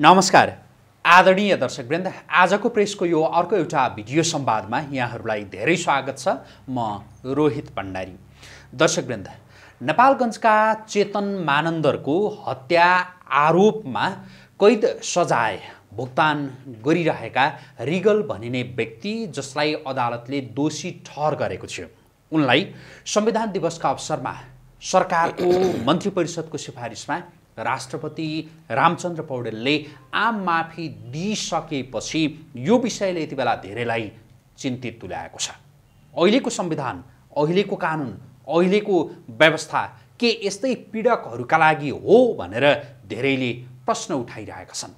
नमस्कार आदरणीय दर्शकवृन्द आजको प्रेसको यो अर्को एउटा भिडियो संवादमा यहाँहरूलाई धेरै स्वागत छ म रोहित भण्डारी दर्शकवृन्द नेपालगञ्जका चेतन मानन्दरको हत्या आरोपमा कैद सजाय भुक्तान गरिरहेका रिगल भनिने व्यक्ति जसलाई अदालतले दोषी ठहर गरेको थियो उनलाई संविधान दिवसका अवसरमा सरकारको मन्त्री परिषदको सिफारिसमा राष्ट्रपति रामचन्द्र पौडेलले आम माफी दिइसकेपछि यो विषयले यति बेला धेरैलाई चिन्तित तुल्याएको छ अहिलेको संविधान अहिलेको कानुन अहिलेको व्यवस्था के यस्तै पीडकहरूका लागि हो भनेर धेरैले प्रश्न उठाइरहेका छन्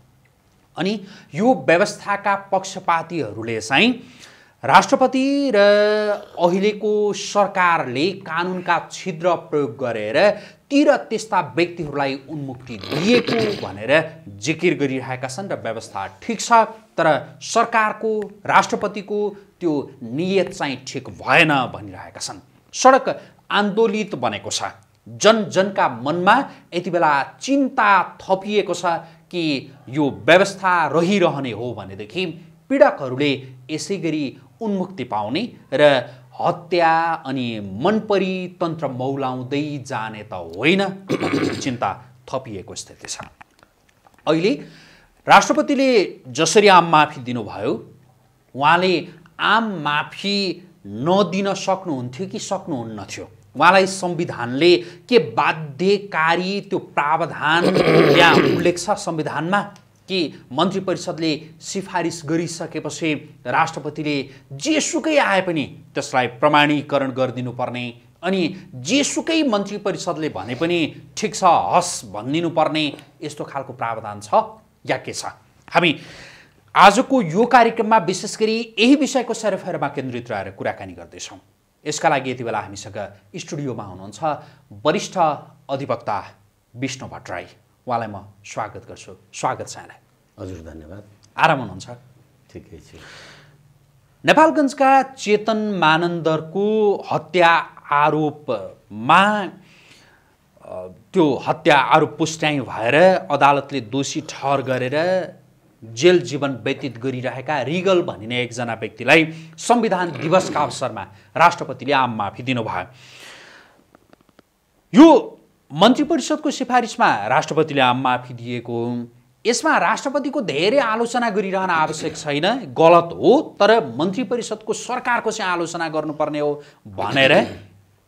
अनि यो व्यवस्थाका पक्षपातीहरूले चाहिँ राष्ट्रपति र अहिलेको सरकारले कानुनका छिद्र प्रयोग गरेर तिर त्यस्ता व्यक्तिहरूलाई उन्मुक्ति दिएको भनेर जिकिर गरिरहेका छन् र व्यवस्था ठिक छ तर सरकारको राष्ट्रपतिको त्यो नियत चाहिँ ठिक भएन भनिरहेका छन् सडक आन्दोलित बनेको छ जनजनका मनमा यति बेला चिन्ता थपिएको छ कि यो व्यवस्था रहिरहने हो भनेदेखि पीडकहरूले यसै गरी उन्मुक्ति पाउने र हत्या अनि मनपरी तन्त्र मौलाउँदै जाने त होइन चिन्ता थपिएको स्थिति छ अहिले राष्ट्रपतिले जसरी आम माफी दिनुभयो उहाँले आम माफी नदिन सक्नुहुन्थ्यो कि सक्नुहुन्न थियो उहाँलाई संविधानले के बाध्यकारी त्यो प्रावधान त्यहाँ उल्लेख छ संविधानमा कि मन्त्री परिषदले सिफारिस गरिसकेपछि राष्ट्रपतिले जेसुकै आए पनि त्यसलाई प्रमाणीकरण गरिदिनुपर्ने अनि जेसुकै मन्त्री परिषदले भने पनि ठिक छ हस् भनिदिनुपर्ने यस्तो खालको प्रावधान छ या के छ हामी आजको यो कार्यक्रममा विशेष गरी यही विषयको सरफेरमा केन्द्रित रहेर कुराकानी गर्दैछौँ यसका लागि यति बेला हामीसँग स्टुडियोमा हुनुहुन्छ वरिष्ठ अधिवक्ता विष्णु भट्टराई उहाँलाई म स्वागत गर्छु स्वागत छ यहाँलाई हजुर धन्यवाद आराम हुनुहुन्छ ठिकै छ नेपालगञ्जका चेतन मानन्दरको हत्या आरोपमा त्यो हत्या आरोप पुष्ट्याइ भएर अदालतले दोषी ठहर गरेर जेल जीवन व्यतीत गरिरहेका रिगल भनिने एकजना व्यक्तिलाई संविधान दिवसका अवसरमा राष्ट्रपतिले आम माफी दिनुभयो यो मन्त्री परिषदको सिफारिसमा राष्ट्रपतिले आम माफी दिएको यसमा राष्ट्रपतिको धेरै आलोचना गरिरहन आवश्यक छैन गलत हो तर मन्त्री परिषदको सरकारको चाहिँ आलोचना गर्नुपर्ने हो भनेर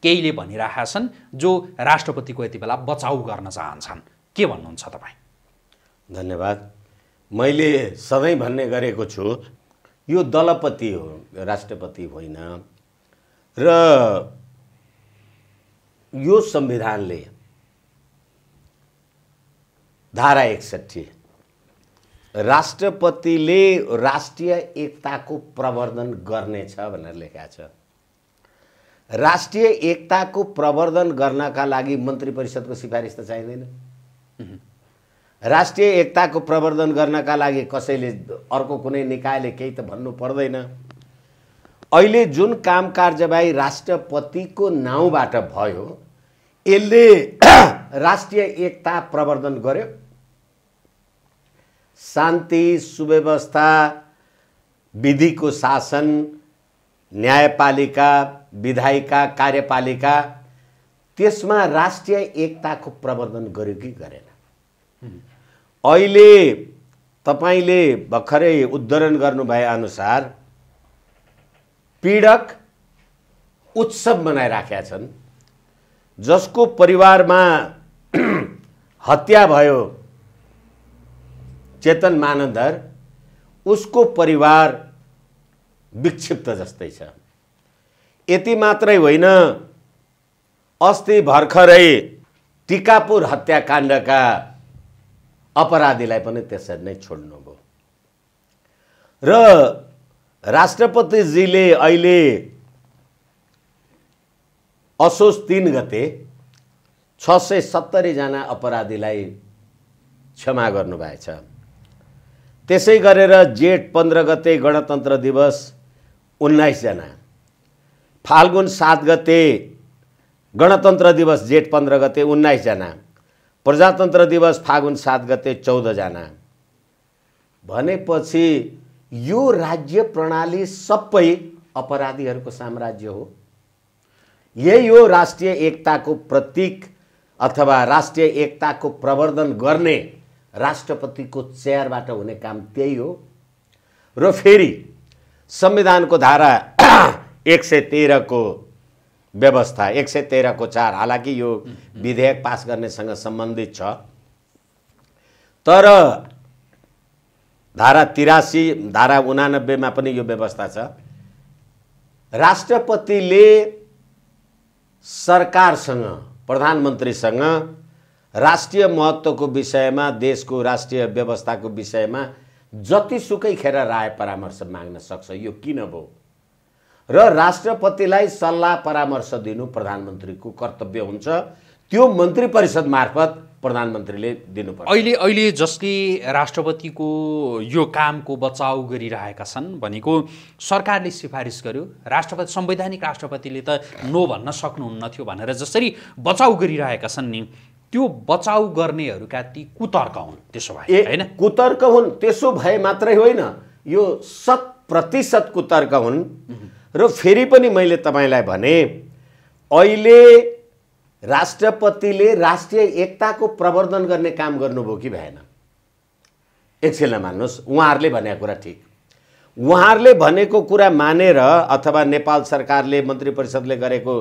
केहीले भनिरहेका छन् जो राष्ट्रपतिको यति बेला बचाउ गर्न चाहन्छन् के भन्नुहुन्छ तपाईँ धन्यवाद मैले सधैँ भन्ने गरेको छु यो दलपति हो राष्ट्रपति होइन र यो संविधानले धारा एकसट्ठी राष्ट्रपतिले राष्ट्रिय एकताको प्रवर्धन गर्नेछ भनेर लेखा छ राष्ट्रिय एकताको प्रवर्धन गर्नका लागि मन्त्री परिषदको सिफारिस त चाहिँदैन राष्ट्रिय एकताको प्रवर्धन गर्नका लागि कसैले अर्को कुनै निकायले केही त भन्नु पर्दैन अहिले जुन काम कार्यवाही राष्ट्रपतिको नाउँबाट भयो यसले राष्ट्रिय एकता प्रवर्धन गर्यो शान्ति सुव्यवस्था विधिको शासन न्यायपालिका विधायिका कार्यपालिका त्यसमा राष्ट्रिय एकताको प्रवर्धन गर्यो कि गरेन अहिले तपाईँले भर्खरै उद्धरण गर्नुभए अनुसार पीडक उत्सव मनाइराखेका छन् जसको परिवारमा हत्या भयो चेतन मानधर उसको परिवार विक्षिप्त जस्तै छ यति मात्रै होइन अस्ति भर्खरै टिकापुर हत्याकाण्डका अपराधीलाई पनि त्यसरी नै छोड्नुभयो र राष्ट्रपतिजीले अहिले असोज तिन गते छ सय सत्तरीजना अपराधीलाई क्षमा गर्नुभएछ त्यसै गरेर जेठ पन्ध्र गते गणतन्त्र दिवस उन्नाइसजना फाल्गुन सात गते गणतन्त्र दिवस जेठ पन्ध्र गते उन्नाइसजना प्रजातन्त्र दिवस फागुन सात गते चौधजना भनेपछि यो राज्य प्रणाली सबै अपराधीहरूको साम्राज्य हो यही हो राष्ट्रिय एकताको प्रतीक अथवा राष्ट्रिय एकताको प्रवर्धन गर्ने राष्ट्रपतिको चेयरबाट हुने काम त्यही हो र फेरि संविधानको धारा एक सय तेह्रको व्यवस्था एक सय तेह्रको चार हालाकि यो विधेयक पास गर्नेसँग सम्बन्धित छ तर धारा तिरासी धारा उनानब्बेमा पनि यो व्यवस्था छ राष्ट्रपतिले सरकारसँग प्रधानमन्त्रीसँग राष्ट्रिय महत्त्वको विषयमा देशको राष्ट्रिय व्यवस्थाको विषयमा जतिसुकै खेर राय परामर्श माग्न सक्छ यो किन भयो र राष्ट्रपतिलाई सल्लाह परामर्श दिनु प्रधानमन्त्रीको कर्तव्य हुन्छ त्यो मन्त्री परिषद मार्फत प्रधानमन्त्रीले दिनुपर्छ अहिले अहिले जसले राष्ट्रपतिको यो कामको बचाउ गरिरहेका छन् भनेको सरकारले सिफारिस गर्यो राष्ट्रपति संवैधानिक राष्ट्रपतिले त नो भन्न सक्नुहुन्न थियो भनेर जसरी बचाउ गरिरहेका छन् नि त्यो बचाउ गर्नेहरूका ती कुतर्क हुन् त्यसो भए होइन कुतर्क हुन् त्यसो भए मात्रै होइन यो शत प्रतिशत कुतर्क हुन् र फेरि पनि मैले तपाईँलाई भने अहिले राष्ट्रपतिले राष्ट्रिय एकताको प्रवर्धन गर्ने काम गर्नुभयो कि भएन एकछिन मान्नुहोस् उहाँहरूले भनेको कुरा ठिक उहाँहरूले भनेको कुरा मानेर अथवा नेपाल सरकारले मन्त्री परिषदले गरेको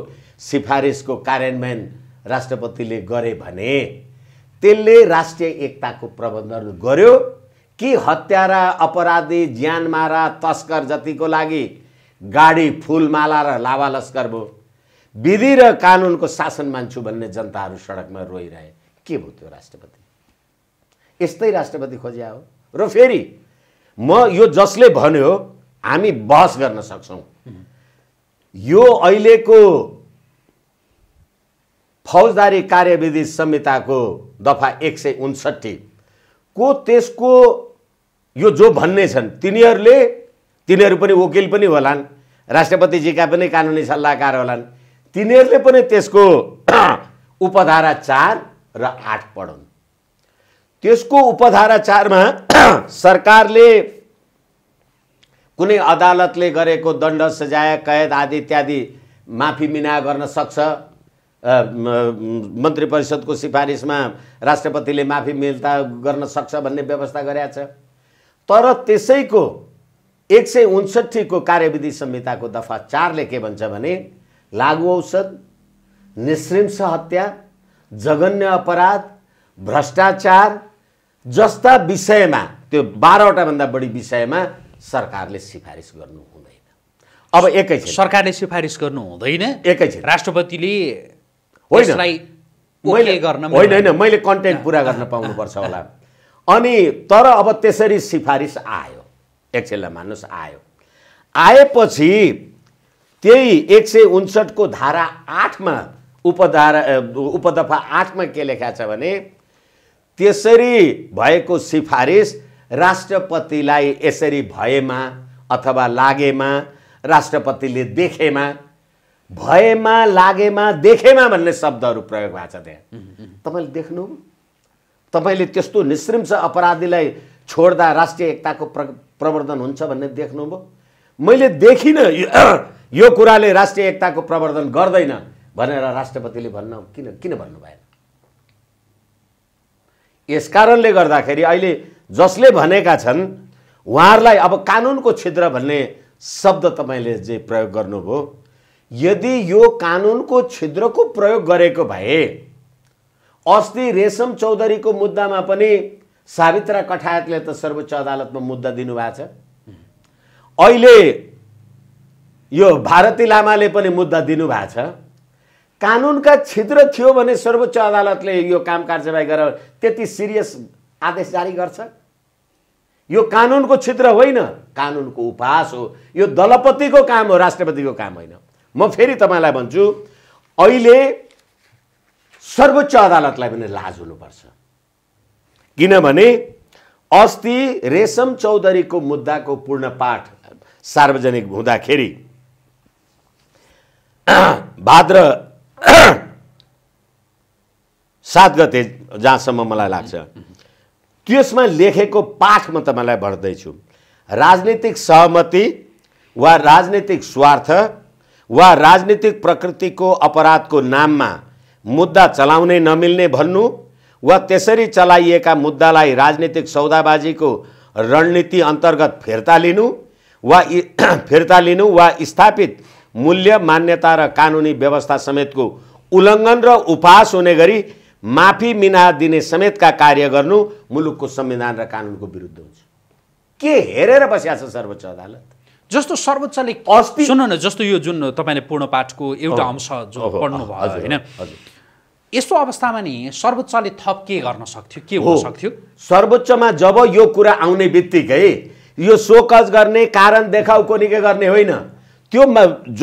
सिफारिसको कार्यान्वयन राष्ट्रपतिले गरे भने त्यसले राष्ट्रिय एकताको प्रबन्धन गर्यो कि हत्यारा अपराधी ज्यानमारा तस्कर जतिको लागि गाडी फुलमाला र लावा लस्कर भयो विधि र कानुनको शासन मान्छु भन्ने जनताहरू सडकमा रोइरहे के भयो त्यो राष्ट्रपति यस्तै राष्ट्रपति खोज्या हो र फेरि म यो जसले भन्यो हामी बहस गर्न सक्छौँ यो अहिलेको फौजदारी कार्यविधि संहिताको दफा एक सय उन्सठी को त्यसको यो जो भन्ने छन् तिनीहरूले तिनीहरू पनि वकिल पनि होलान् राष्ट्रपतिजीका पनि कानुनी सल्लाहकार होलान् तिनीहरूले पनि त्यसको उपधारा चार र आठ पढन् त्यसको उपधारा चारमा सरकारले कुनै अदालतले गरेको दण्ड सजाय कैद आदि इत्यादि माफी मिना गर्न सक्छ मन्त्री परिषदको सिफारिसमा राष्ट्रपतिले माफी मिल्ता गर्न सक्छ भन्ने व्यवस्था गरेका छ तर त्यसैको एक सय उन्सठीको कार्यविधि संहिताको दफा चारले के भन्छ भने लागु औषध निश्रिंस हत्या जघन्य अपराध भ्रष्टाचार जस्ता विषयमा त्यो भन्दा बढी विषयमा सरकारले सिफारिस गर्नु हुँदैन अब एकैछिन सरकारले सिफारिस गर्नु हुँदैन एकैछिन राष्ट्रपतिले होइन होइन मैले कन्टेन्ट पुरा गर्न पाउनुपर्छ होला अनि तर अब त्यसरी सिफारिस आयो एकछिनलाई मान्नुहोस् आयो आएपछि त्यही एक सय उन्सठको धारा आठमा उपधारा उपदफा आठमा के लेखा छ भने त्यसरी भएको सिफारिस राष्ट्रपतिलाई यसरी भएमा अथवा लागेमा राष्ट्रपतिले देखेमा भएमा लागेमा देखेमा भन्ने शब्दहरू प्रयोग भएको छ त्यहाँ तपाईँले देख्नु तपाईँले त्यस्तो निश्रिम्स अपराधीलाई छोड्दा राष्ट्रिय एकताको प्र प्रवर्धन हुन्छ भन्ने देख्नुभयो मैले देखिनँ यो कुराले राष्ट्रिय एकताको प्रवर्धन गर्दैन भनेर राष्ट्रपतिले भन्न किन किन भन्नु भएन यस कारणले गर्दाखेरि अहिले जसले भनेका छन् उहाँहरूलाई अब कानुनको छिद्र भन्ने शब्द तपाईँले जे प्रयोग गर्नुभयो यदि यो कानुनको छिद्रको प्रयोग गरेको भए अस्ति रेशम चौधरीको मुद्दामा पनि सावित्रा कठायतले त सर्वोच्च अदालतमा मुद्दा दिनुभएको छ अहिले यो भारती लामाले पनि मुद्दा दिनुभएको छ कानुनका छिद्र थियो भने सर्वोच्च अदालतले यो काम कार्यवाही गरेर त्यति सिरियस आदेश जारी गर्छ यो कानुनको छिद्र होइन कानुनको उपहास हो यो दलपतिको काम हो राष्ट्रपतिको काम होइन म फेरि तपाईँलाई भन्छु अहिले सर्वोच्च अदालतलाई पनि लाज हुनुपर्छ किनभने अस्ति रेशम चौधरीको मुद्दाको पूर्ण पाठ सार्वजनिक हुँदाखेरि भाद्र सात गते जहाँसम्म मलाई लाग्छ त्यसमा लेखेको पाठ म तपाईँलाई भर्दैछु राजनीतिक सहमति वा राजनीतिक स्वार्थ वा राजनीतिक प्रकृतिको अपराधको नाममा मुद्दा चलाउनै नमिल्ने भन्नु वा त्यसरी चलाइएका मुद्दालाई राजनीतिक सौदाबाजीको रणनीति अन्तर्गत फिर्ता लिनु वा फिर्ता लिनु वा स्थापित मूल्य मान्यता र कानुनी व्यवस्था समेतको उल्लङ्घन र उपहास हुने गरी माफी मिना दिने समेतका कार्य गर्नु मुलुकको संविधान र कानुनको विरुद्ध हुन्छ के हेरेर बसिया छ सर्वोच्च अदालत जस्तो सर्वोच्चले सुन्नु न जस्तो यो जुन तपाईँले पूर्ण पाठको एउटा अंश जो पढ्नुभयो होइन यस्तो अवस्थामा नि सर्वोच्चले थप के गर्न सक्थ्यो के हुन सक्थ्यो सर्वोच्चमा जब यो कुरा आउने बित्तिकै यो सोकज गर्ने कारण देखाउ निकै गर्ने होइन त्यो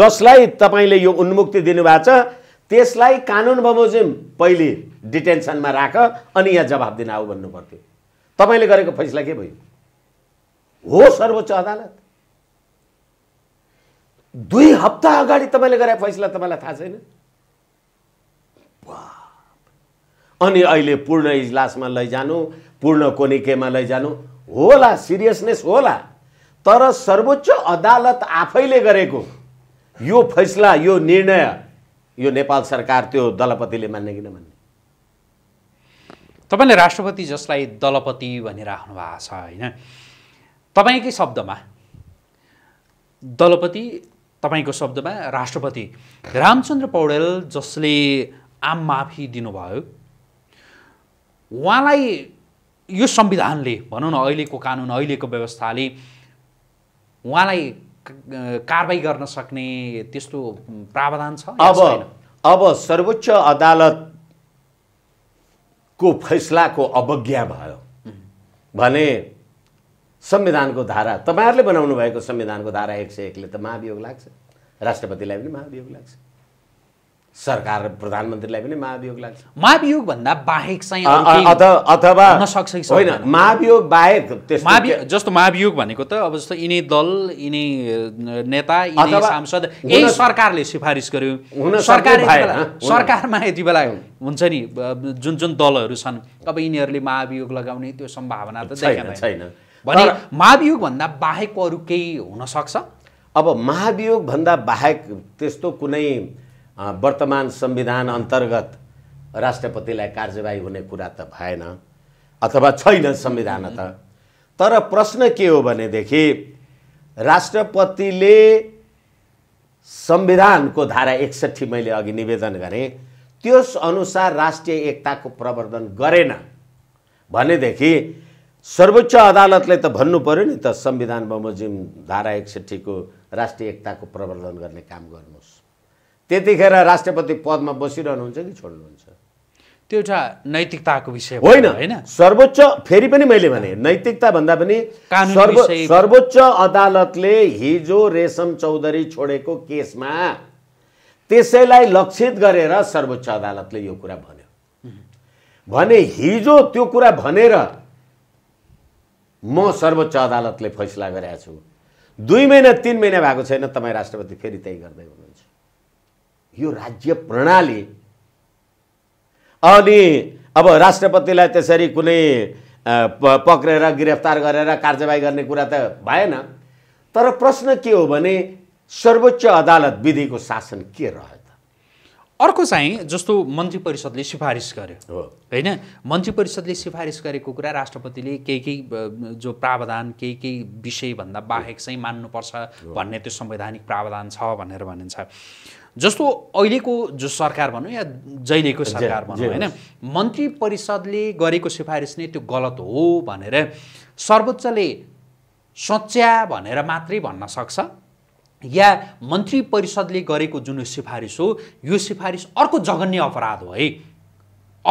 जसलाई तपाईँले यो उन्मुक्ति दिनुभएको छ त्यसलाई कानुन बमोजिम पहिले डिटेन्सनमा राख अनि यहाँ जवाब दिन आऊ भन्नु पर्थ्यो तपाईँले गरेको फैसला के भयो हो सर्वोच्च अदालत दुई हप्ता अगाडि तपाईँले गरेको फैसला तपाईँलाई थाहा छैन अनि अहिले पूर्ण इजलासमा लैजानु पूर्ण कोनिकेमा लैजानु होला सिरियसनेस होला तर सर्वोच्च अदालत आफैले गरेको यो फैसला यो निर्णय यो नेपाल सरकार त्यो दलपतिले मान्ने कि नमान्ने तपाईँले राष्ट्रपति जसलाई दलपति भनेर आउनु भएको छ होइन तपाईँकै शब्दमा दलपति तपाईँको शब्दमा राष्ट्रपति रामचन्द्र पौडेल जसले आम माफी दिनुभयो उहाँलाई यो संविधानले भनौँ न अहिलेको कानुन अहिलेको व्यवस्थाले उहाँलाई कारवाही गर्न सक्ने त्यस्तो प्रावधान छ अब अब सर्वोच्च अदालतको फैसलाको अवज्ञा भयो भने संविधानको धारा तपाईँहरूले बनाउनु भएको संविधानको धारा एक सय एकले त महाभियोग लाग्छ राष्ट्रपतिलाई पनि महाभियोग लाग्छ सरकार प्रधानमन्त्रीलाई पनि महाभियोग लाग्छ महाभियोग भन्दा बाहेक चाहिँ अथवा होइन महाभियोग बाहेक जस्तो महाभियोग भनेको त अब जस्तो यिनै दल यिनै नेता यिनै सांसद यही सरकारले सिफारिस गर्यो सरकार सरकारमा यति बेला हुन्छ नि जुन जुन दलहरू छन् अब यिनीहरूले महाभियोग लगाउने त्यो सम्भावना त छैन भने महाभियोगभन्दा बाहेकको अरू केही हुनसक्छ अब महाभियोगभन्दा बाहेक त्यस्तो कुनै वर्तमान संविधान अन्तर्गत राष्ट्रपतिलाई कार्यवाही हुने कुरा त भएन अथवा छैन संविधान त तर प्रश्न के हो भनेदेखि राष्ट्रपतिले संविधानको धारा एकसट्ठी मैले अघि निवेदन गरेँ त्यस अनुसार राष्ट्रिय एकताको प्रवर्धन गरेन भनेदेखि सर्वोच्च अदालतले त भन्नु पऱ्यो नि त संविधान बमोजिम धारा एकसठीको राष्ट्रिय एकताको प्रवर्धन गर्ने काम गर्नुहोस् त्यतिखेर राष्ट्रपति पदमा बसिरहनुहुन्छ कि छोड्नुहुन्छ त्यो एउटा नैतिकताको विषय होइन होइन सर्वोच्च फेरि पनि मैले भने नैतिकता भन्दा पनि सर्वोच्च अदालतले हिजो रेशम चौधरी छोडेको केसमा त्यसैलाई लक्षित गरेर सर्वोच्च अदालतले यो कुरा भन्यो भने हिजो त्यो कुरा भनेर म सर्वोच्च अदालतले फैसला गरेका छु दुई महिना तिन महिना भएको छैन तपाईँ राष्ट्रपति फेरि त्यही गर्दै हुनुहुन्छ यो राज्य प्रणाली अनि अब राष्ट्रपतिलाई त्यसरी कुनै पक्रेर गिरफ्तार गरेर कार्यवाही गर्ने कुरा त भएन तर प्रश्न के हो भने सर्वोच्च अदालत विधिको शासन के रह्यो अर्को चाहिँ जस्तो मन्त्री परिषदले सिफारिस गर्यो होइन मन्त्री परिषदले सिफारिस गरेको कुरा राष्ट्रपतिले केही केही जो प्रावधान केही केही विषयभन्दा बाहेक चाहिँ मान्नुपर्छ भन्ने त्यो संवैधानिक प्रावधान छ भनेर भनिन्छ जस्तो अहिलेको जो सरकार भनौँ या जहिलेको सरकार भनौँ होइन मन्त्री परिषदले गरेको सिफारिस नै त्यो गलत हो भनेर सर्वोच्चले सच्या भनेर मात्रै भन्न सक्छ या मन्त्री परिषदले गरेको जुन सिफारिस हो यो सिफारिस अर्को जघन्य अपराध हो है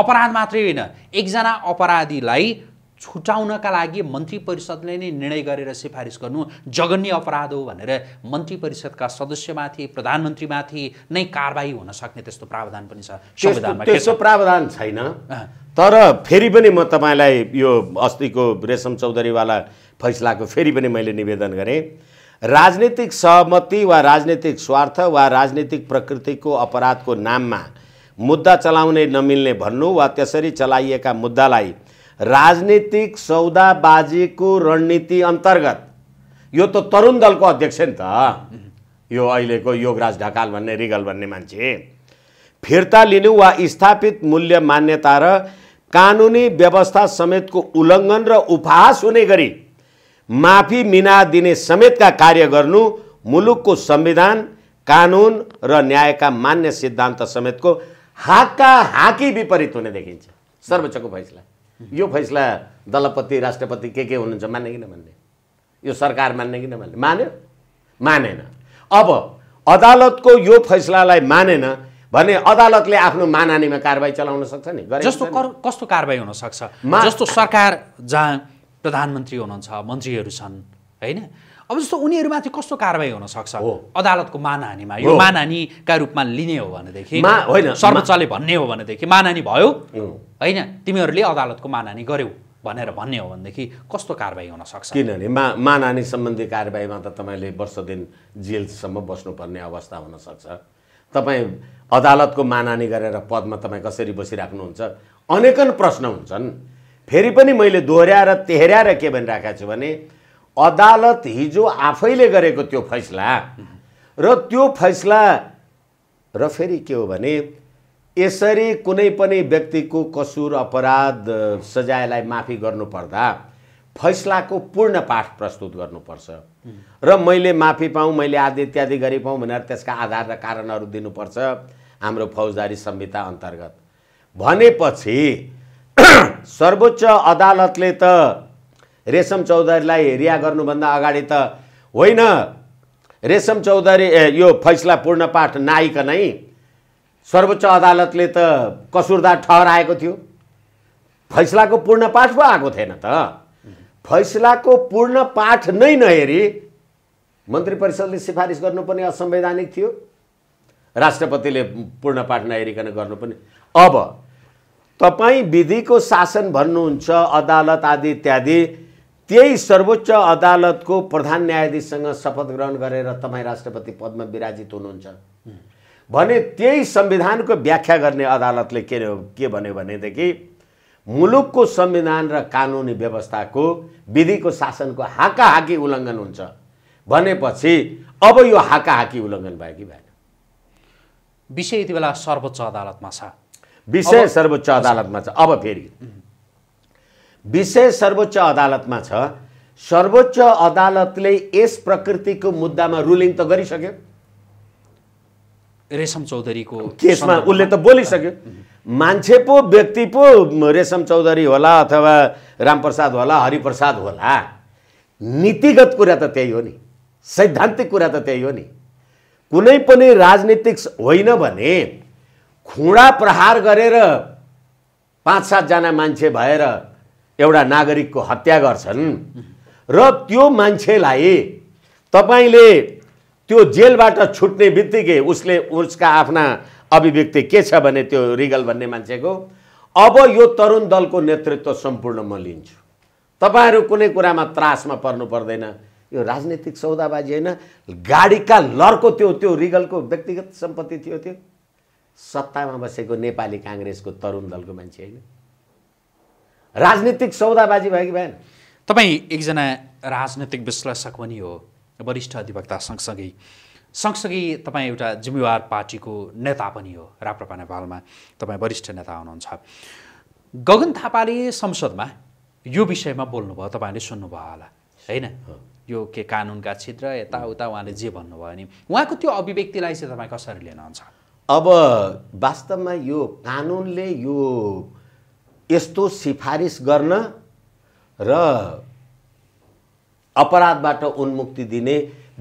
अपराध मात्रै होइन एकजना अपराधीलाई छुटाउनका लागि मन्त्री परिषदले नै निर्णय गरेर सिफारिस गर्नु जघन्य अपराध हो भनेर मन्त्री परिषदका सदस्यमाथि प्रधानमन्त्रीमाथि नै कारवाही हुन सक्ने त्यस्तो प्रावधान पनि छ त्यस्तो प्रावधान छैन तर फेरि पनि म तपाईँलाई यो अस्तिको रेशम चौधरीवाला फैसलाको फेरि पनि मैले निवेदन गरेँ राजनीतिक सहमति वा राजनीतिक स्वार्थ वा राजनीतिक प्रकृतिको अपराधको नाममा मुद्दा चलाउने नमिल्ने भन्नु वा त्यसरी चलाइएका मुद्दालाई राजनीतिक सौदाबाजीको रणनीति अन्तर्गत यो त तरुण दलको अध्यक्ष नि त यो अहिलेको योगराज ढकाल भन्ने रिगल भन्ने मान्छे फिर्ता लिनु वा स्थापित मूल्य मान्यता र कानुनी व्यवस्था समेतको उल्लङ्घन र उपहास हुने गरी माफी मिना दिने समेतका कार्य गर्नु मुलुकको संविधान कानुन र न्यायका मान्य सिद्धान्त समेतको हाका हाकी विपरीत हुने देखिन्छ सर्वोच्चको फैसला यो फैसला दलपति राष्ट्रपति के के हुनुहुन्छ मान्ने कि नमान्ने यो सरकार मान्ने कि नमान्ने मान्यो मानेन अब अदालतको यो फैसलालाई मानेन भने अदालतले आफ्नो मानानीमा कारवाही चलाउन सक्छ नि जस्तो कस्तो कारवाही हुन सक्छ जस्तो सरकार जहाँ प्रधानमन्त्री हुनुहुन्छ मन्त्रीहरू छन् होइन अब जस्तो उनीहरूमाथि कस्तो कारवाही हुन सक्छ अदालतको मानहानीमा यो मानहानीका रूपमा लिने हो भनेदेखि सर्वोच्चले भन्ने हो भनेदेखि मानहानी भयो होइन तिमीहरूले अदालतको मानहानी गर्यौ भनेर भन्ने हो भनेदेखि कस्तो कारवाही हुन सक्छ किनभने मा मानहानी सम्बन्धी कारवाहीमा त तपाईँले वर्ष दिन जेलसम्म बस्नुपर्ने अवस्था हुनसक्छ तपाईँ अदालतको मानहानी गरेर पदमा तपाईँ कसरी बसिराख्नुहुन्छ अनेकन प्रश्न हुन्छन् फेरि पनि मैले दोहोऱ्याएर तेह्र्याएर के भनिरहेको छु भने अदालत हिजो आफैले गरेको त्यो फैसला र त्यो फैसला र फेरि के हो भने यसरी कुनै पनि व्यक्तिको कसुर अपराध सजायलाई माफी गर्नुपर्दा फैसलाको पूर्ण पाठ प्रस्तुत गर्नुपर्छ र मैले माफी पाऊँ मैले आदि इत्यादि गरी पाऊँ भनेर त्यसका आधार र कारणहरू दिनुपर्छ हाम्रो फौजदारी संहिता अन्तर्गत भनेपछि सर्वोच्च अदालतले त रेशम चौधरीलाई रिहा गर्नुभन्दा अगाडि त होइन रेशम चौधरी यो फैसला पूर्ण पाठ नाइकनै नै सर्वोच्च अदालतले त कसुरदार ठहराएको थियो फैसलाको पूर्ण पाठ पो आएको थिएन त फैसलाको पूर्ण पाठ नै नहेरी मन्त्री परिषदले सिफारिस गर्नु पनि असंवैधानिक थियो राष्ट्रपतिले पूर्ण पाठ नहेरिकन गर्नु पनि अब तपाईँ विधिको शासन भन्नुहुन्छ अदालत आदि इत्यादि त्यही सर्वोच्च अदालतको प्रधान न्यायाधीशसँग शपथ ग्रहण गरेर तपाईँ राष्ट्रपति पदमा विराजित हुनुहुन्छ भने त्यही संविधानको व्याख्या गर्ने अदालतले के के भन्यो भनेदेखि मुलुकको संविधान र कानुनी व्यवस्थाको विधिको शासनको हाकाहाकी उल्लङ्घन हुन्छ भनेपछि अब यो हाकाहाकी उल्लङ्घन भयो कि भएन विषय यति बेला सर्वोच्च अदालतमा छ विशेष सर्वोच्च अदालतमा छ अब फेरि विशेष सर्वोच्च अदालतमा छ सर्वोच्च अदालतले यस प्रकृतिको मुद्दामा रुलिङ त गरिसक्यो रेशम चौधरीको केसमा उसले त बोलिसक्यो मान्छे पो व्यक्ति पो रेशम चौधरी होला अथवा रामप्रसाद होला हरिप्रसाद होला नीतिगत कुरा त त्यही हो नि सैद्धान्तिक कुरा त त्यही हो नि कुनै पनि राजनीतिक होइन भने खुँडा प्रहार गरेर पाँच सातजना मान्छे भएर एउटा नागरिकको हत्या गर्छन् र त्यो मान्छेलाई तपाईँले त्यो जेलबाट छुट्ने बित्तिकै उसले उसका आफ्ना अभिव्यक्ति के छ भने त्यो रिगल भन्ने मान्छेको अब यो तरुण दलको नेतृत्व सम्पूर्ण म लिन्छु तपाईँहरू कुनै कुरामा त्रासमा पर्नु पर्दैन यो राजनीतिक सौदाबाजी होइन गाडीका लर्को त्यो त्यो रिगलको व्यक्तिगत सम्पत्ति थियो त्यो सत्तामा बसेको नेपाली काङ्ग्रेसको तरुण दलको मान्छे होइन राजनीतिक सौदाबाजी भयो कि भएन तपाईँ एकजना राजनैतिक विश्लेषक पनि हो वरिष्ठ अधिवक्ता सँगसँगै सँगसँगै तपाईँ एउटा जिम्मेवार पार्टीको नेता पनि हो राप्रपा नेपालमा तपाईँ वरिष्ठ नेता हुनुहुन्छ गगन थापाले संसदमा यो विषयमा बोल्नुभयो तपाईँले सुन्नुभयो होला होइन यो के कानुनका क्षेत्र यताउता उहाँले जे भन्नुभयो भने उहाँको त्यो अभिव्यक्तिलाई चाहिँ तपाईँ कसरी लिनुहुन्छ अब वास्तवमा यो कानुनले यो यस्तो सिफारिस गर्न र अपराधबाट उन्मुक्ति दिने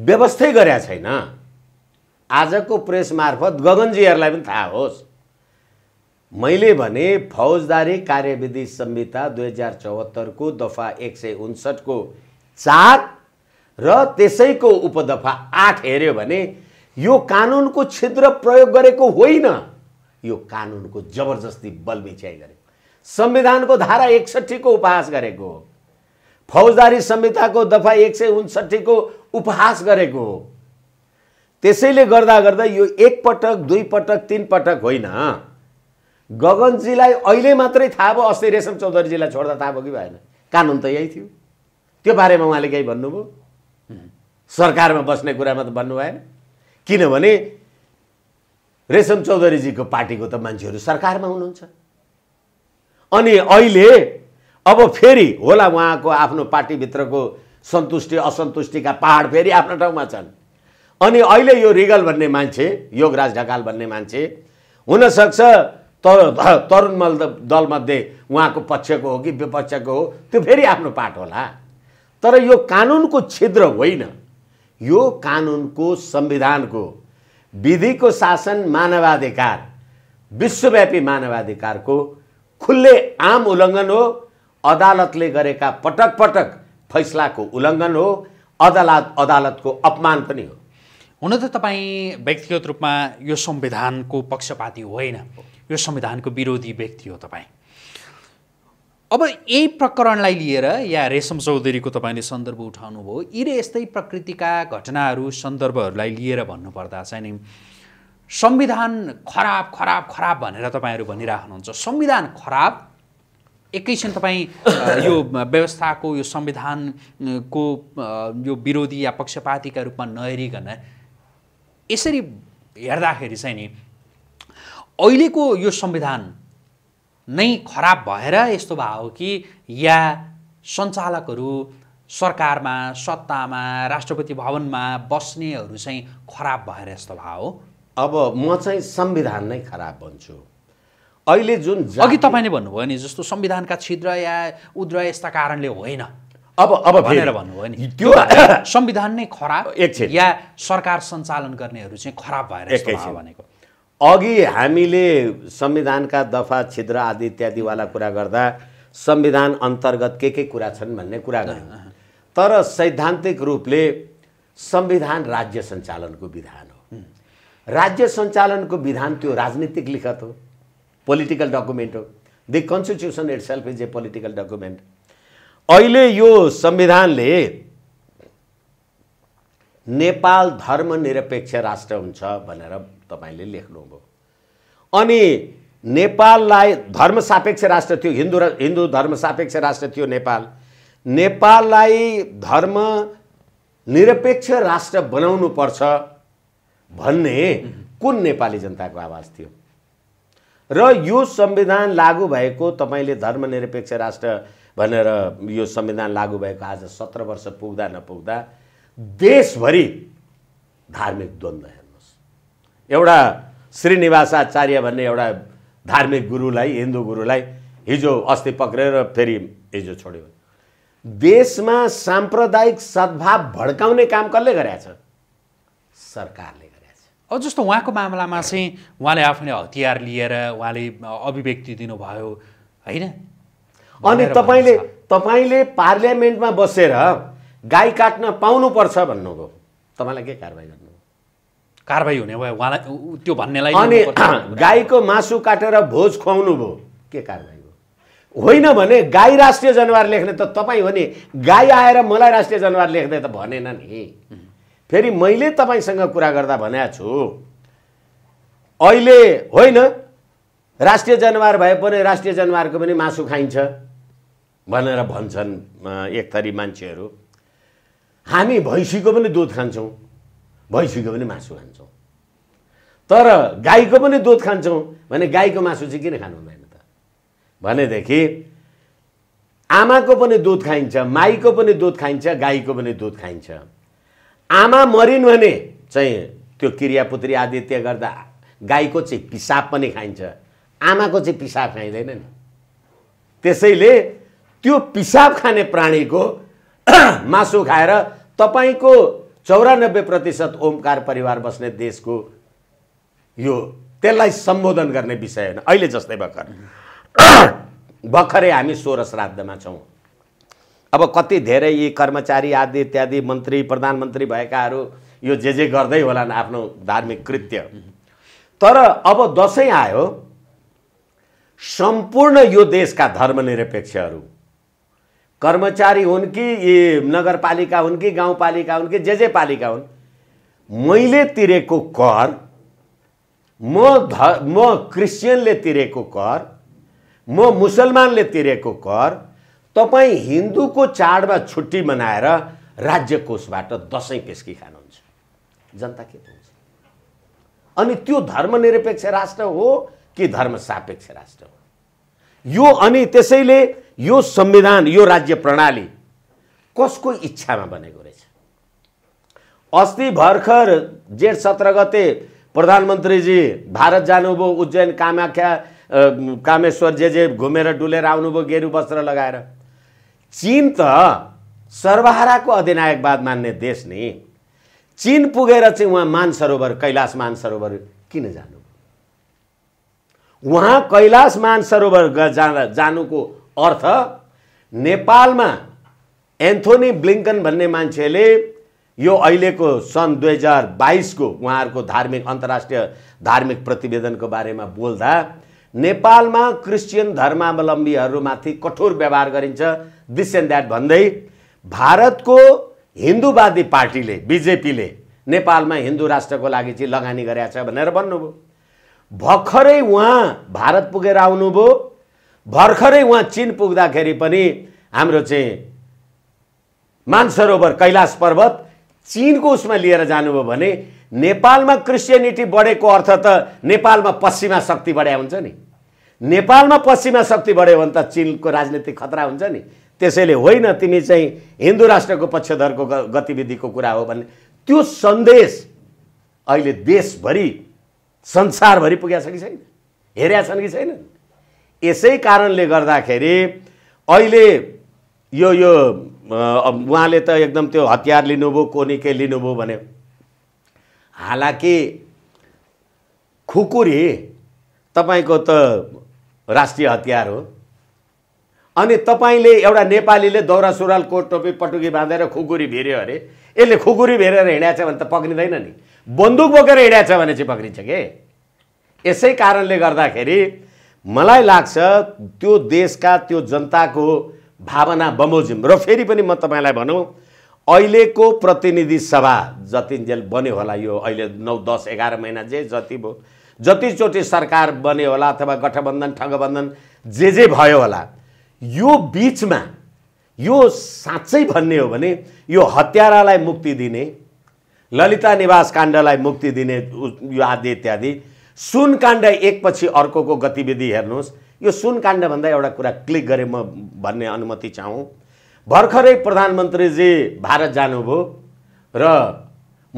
व्यवस्थै गरेका छैन आजको प्रेस मार्फत गगनजीहरूलाई पनि थाहा होस् मैले भने फौजदारी कार्यविधि संहिता दुई हजार चौहत्तरको दफा एक सय उन्सठको चार र त्यसैको उपदफा आठ हेऱ्यो भने यो कानुनको छिद्र प्रयोग गरेको होइन यो कानुनको जबरजस्ती बलबिच्याइ गरेको संविधानको धारा एकसट्ठीको उपहास गरेको हो फौजदारी संहिताको दफा एक सय उन्सठीको उपहास गरेको हो त्यसैले गर्दा गर्दा यो एकपटक दुई पटक तिन पटक होइन गगनजीलाई अहिले मात्रै थाहा भयो अस्ति रेशम चौधरीजीलाई छोड्दा थाहा भयो कि भएन कानुन त यही थियो त्यो बारेमा उहाँले केही भन्नुभयो सरकारमा बस्ने कुरामा त भन्नु भएन किनभने रेशम चौधरीजीको पार्टीको त मान्छेहरू सरकारमा हुनुहुन्छ अनि अहिले अब फेरि होला उहाँको आफ्नो पार्टीभित्रको सन्तुष्टि असन्तुष्टिका पाहाड फेरि आफ्नो ठाउँमा छन् अनि अहिले यो रिगल भन्ने मान्छे योगराज ढकाल भन्ने मान्छे हुनसक्छ तर तरुण मल दलमध्ये उहाँको पक्षको हो कि विपक्षको हो त्यो फेरि आफ्नो पाठ होला तर यो कानुनको छिद्र होइन यो कानुनको संविधानको विधिको शासन मानवाधिकार विश्वव्यापी मानवाधिकारको खुल्ले आम उल्लङ्घन हो अदालतले गरेका पटक पटक फैसलाको उल्लङ्घन हो अदालत अदालतको अपमान पनि हो हुन त तपाईँ व्यक्तिगत रूपमा यो संविधानको पक्षपाती होइन यो संविधानको विरोधी व्यक्ति हो तपाईँ अब यही प्रकरणलाई लिएर या रेशम चौधरीको तपाईँले सन्दर्भ उठाउनुभयो यी र यस्तै प्रकृतिका घटनाहरू सन्दर्भहरूलाई लिएर भन्नुपर्दा चाहिँ नि संविधान खराब खराब खराब भनेर तपाईँहरू भनिराख्नुहुन्छ संविधान खराब एकैछिन तपाईँ यो व्यवस्थाको यो संविधानको यो विरोधी या पक्षपातीका रूपमा नहेरिकन यसरी हेर्दाखेरि चाहिँ नि अहिलेको यो संविधान नै खराब भएर यस्तो भयो कि या सञ्चालकहरू सरकारमा सत्तामा राष्ट्रपति भवनमा बस्नेहरू चाहिँ खराब भएर यस्तो हो अब म चाहिँ संविधान नै खराब भन्छु अहिले जुन अघि तपाईँले भन्नुभयो नि जस्तो संविधानका छिद्र या उद्र यस्ता कारणले होइन अब अब भनेर भन्नुभयो नि त्यो संविधान नै खराब या सरकार सञ्चालन गर्नेहरू चाहिँ खराब भएर भनेको अघि हामीले संविधानका दफा छिद्र आदि इत्यादिवाला कुरा गर्दा संविधान अन्तर्गत के के कुरा छन् भन्ने कुरा गऱ्यौँ तर सैद्धान्तिक रूपले संविधान राज्य सञ्चालनको विधान हो राज्य सञ्चालनको विधान त्यो राजनीतिक लिखत हो पोलिटिकल डकुमेन्ट हो the constitution itself is a political document अहिले यो संविधानले नेपाल धर्मनिरपेक्ष राष्ट्र हुन्छ भनेर तपाईँले लेख्नुभयो अनि नेपाललाई धर्म सापेक्ष राष्ट्र थियो हिन्दू हिन्दू धर्म सापेक्ष राष्ट्र थियो नेपाल नेपाललाई धर्म निरपेक्ष राष्ट्र बनाउनु पर्छ भन्ने कुन नेपाली जनताको आवाज थियो र यो संविधान लागू भएको तपाईँले धर्मनिरपेक्ष राष्ट्र भनेर यो संविधान लागू भएको आज सत्र वर्ष पुग्दा नपुग्दा देशभरि धार्मिक द्वन्द्व एउटा श्रीनिवासाचार्य भन्ने एउटा धार्मिक गुरुलाई हिन्दू गुरुलाई हिजो अस्ति पक्रेर फेरि हिजो छोड्यो देशमा साम्प्रदायिक सद्भाव भड्काउने काम कसले गरेछ सरकारले गरेछ जस्तो उहाँको मामलामा चाहिँ उहाँले आफ्नै हतियार लिएर उहाँले अभिव्यक्ति दिनुभयो होइन अनि तपाईँले तपाईँले पार्लियामेन्टमा बसेर गाई काट्न पाउनुपर्छ भन्नुभयो तपाईँलाई के कारवाही गर्नु कारवाही हुने भयो उहाँलाई त्यो भन्नेलाई अनि गाईको मासु काटेर भोज खुवाउनु भयो के कारवाही हो होइन भने गाई राष्ट्रिय जनावर लेख्ने त तपाईँ हो नि गाई आएर मलाई राष्ट्रिय जनावर लेख्दै त भनेन नि फेरि मैले तपाईँसँग कुरा गर्दा भनेको छु अहिले होइन राष्ट्रिय जनावर भए पनि राष्ट्रिय जनावरको पनि मासु खाइन्छ भनेर भन्छन् एक थरी मान्छेहरू हामी भैँसीको पनि दुध खान्छौँ भइसक्यो भने मासु खान्छौँ तर गाईको पनि दुध खान्छौँ भने गाईको मासु चाहिँ किन खानु हुँदैन त भनेदेखि आमाको पनि दुध खाइन्छ माईको पनि दुध खाइन्छ गाईको पनि दुध खाइन्छ आमा मरिन् भने चाहिँ त्यो क्रियापुत्री आदित्य गर्दा गाईको चाहिँ पिसाब पनि खाइन्छ आमाको चाहिँ पिसाब खाइँदैन नि त्यसैले त्यो पिसाब खाने प्राणीको मासु खाएर तपाईँको चौरानब्बे प्रतिशत ओमकार परिवार बस्ने देशको यो त्यसलाई सम्बोधन गर्ने विषय होइन अहिले जस्तै भर्खर भर्खरै हामी सोह्र श्राद्धमा छौँ अब कति धेरै यी कर्मचारी आदि इत्यादि मन्त्री प्रधानमन्त्री भएकाहरू यो जे जे गर्दै होलान् आफ्नो धार्मिक कृत्य तर अब दसैँ आयो सम्पूर्ण यो देशका धर्मनिरपेक्षहरू कर्मचारी हुन् कि नगरपालिका हुन् कि गाउँपालिका हुन् कि जे जे पालिका हुन् मैले तिरेको कर म ध म क्रिस्चियनले तिरेको कर म मुसलमानले तिरेको कर तपाईँ हिन्दूको चाडमा छुट्टी मनाएर राज्य कोषबाट दसैँ पेस्की खानुहुन्छ जनता के पाउँछ अनि त्यो धर्मनिरपेक्ष राष्ट्र हो कि धर्म सापेक्ष राष्ट्र हो यो अनि त्यसैले यो संविधान यो राज्य प्रणाली कसको इच्छामा बनेको रहेछ अस्ति भर्खर जेठ सत्र गते प्रधानमन्त्रीजी भारत जानुभयो उज्जैन कामाख्या कामेश्वर जे जे घुमेर डुलेर आउनुभयो गेरु वस्त्र लगाएर चिन त सर्वहाराको अधिनायकवाद मान्ने देश नि चिन पुगेर चाहिँ उहाँ मानसरोवर कैलाश मानसरोवर किन जानु उहाँ कैलाश मानसरोवर जाँदा जानुको अर्थ नेपालमा एन्थोनी ब्लिङ्कन भन्ने मान्छेले यो अहिलेको सन् दुई हजार बाइसको उहाँहरूको धार्मिक अन्तर्राष्ट्रिय धार्मिक प्रतिवेदनको बारेमा बोल्दा नेपालमा क्रिस्चियन धर्मावलम्बीहरूमाथि कठोर व्यवहार गरिन्छ दिस एन्ड द्याट भन्दै भारतको हिन्दूवादी पार्टीले बिजेपीले नेपालमा हिन्दू राष्ट्रको लागि चाहिँ लगानी गरेका छ भनेर भन्नुभयो भर्खरै उहाँ भारत पुगेर आउनुभयो भर्खरै उहाँ चिन पुग्दाखेरि पनि हाम्रो चाहिँ मानसरोवर कैलाश पर्वत चिनको उसमा लिएर जानुभयो भने नेपालमा क्रिस्चियनिटी बढेको अर्थ त नेपालमा पश्चिमा शक्ति बढ्या हुन्छ नि नेपालमा पश्चिमा शक्ति बढ्यो भने त चिनको राजनीतिक खतरा हुन्छ नि त्यसैले होइन तिमी चाहिँ हिन्दू राष्ट्रको पक्षधरको गतिविधिको कुरा हो भने त्यो सन्देश अहिले देशभरि संसारभरि छ कि छैन हेर्या छन् कि छैनन् यसै कारणले गर्दाखेरि अहिले यो यो उहाँले त एकदम त्यो हतियार लिनुभयो कोनि के लिनुभयो भने हालाकि खुकुरी तपाईँको त राष्ट्रिय हतियार हो अनि तपाईँले एउटा नेपालीले दौरा सुरुवाल कोट टोपी पटुकी बाँधेर खुकुरी भिर्यो अरे यसले खुकुरी भिरेर हिँडेको छ भने त पक्रिँदैन नि बन्दुक बोकेर हिँडेको छ भने चाहिँ पक्रिन्छ के यसै कारणले गर्दाखेरि मलाई लाग्छ त्यो देशका त्यो जनताको भावना बमोजिम र फेरि पनि म तपाईँलाई भनौँ अहिलेको प्रतिनिधि सभा जतिन्जेल बन्यो होला यो अहिले नौ दस एघार महिना जे जति भयो जतिचोटि सरकार बन्यो होला अथवा गठबन्धन ठगबन्धन जे जे भयो होला यो बिचमा यो साँच्चै भन्ने हो भने यो हत्यारालाई मुक्ति दिने ललिता निवास काण्डलाई मुक्ति दिने यो आदि इत्यादि सुन काण्ड एकपछि अर्कोको गतिविधि हेर्नुहोस् यो सुन काण्डभन्दा एउटा कुरा क्लिक गरेँ म भन्ने अनुमति चाहौँ भर्खरै प्रधानमन्त्रीजी भारत जानुभयो र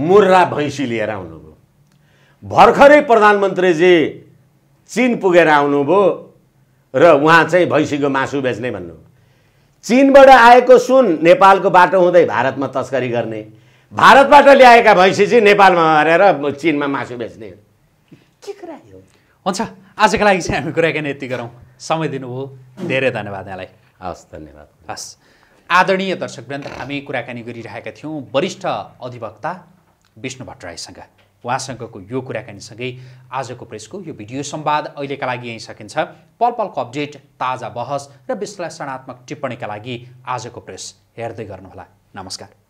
मुर्रा भैँसी लिएर आउनुभयो भर्खरै प्रधानमन्त्रीजी चिन पुगेर आउनुभयो र उहाँ चाहिँ भैँसीको मासु बेच्ने भन्नु चिनबाट आएको सुन नेपालको बाटो हुँदै भारतमा तस्करी गर्ने भारतबाट ल्याएका भैँसी चाहिँ नेपालमा हरेर चिनमा मासु बेच्ने के कुरा हो हुन्छ आजको लागि चाहिँ हामी कुराकानी यति गरौँ समय दिनुभयो धेरै धन्यवाद यहाँलाई हस् धन्यवाद हस् आदरणीय दर्शकवृन्द हामी कुराकानी गरिरहेका थियौँ वरिष्ठ अधिवक्ता विष्णु भट्टराईसँग उहाँसँगको यो कुराकानीसँगै आजको प्रेसको यो भिडियो सम्वाद अहिलेका लागि यहीँ सकिन्छ पल पलको अपडेट ताजा बहस र विश्लेषणात्मक टिप्पणीका लागि आजको प्रेस हेर्दै गर्नुहोला नमस्कार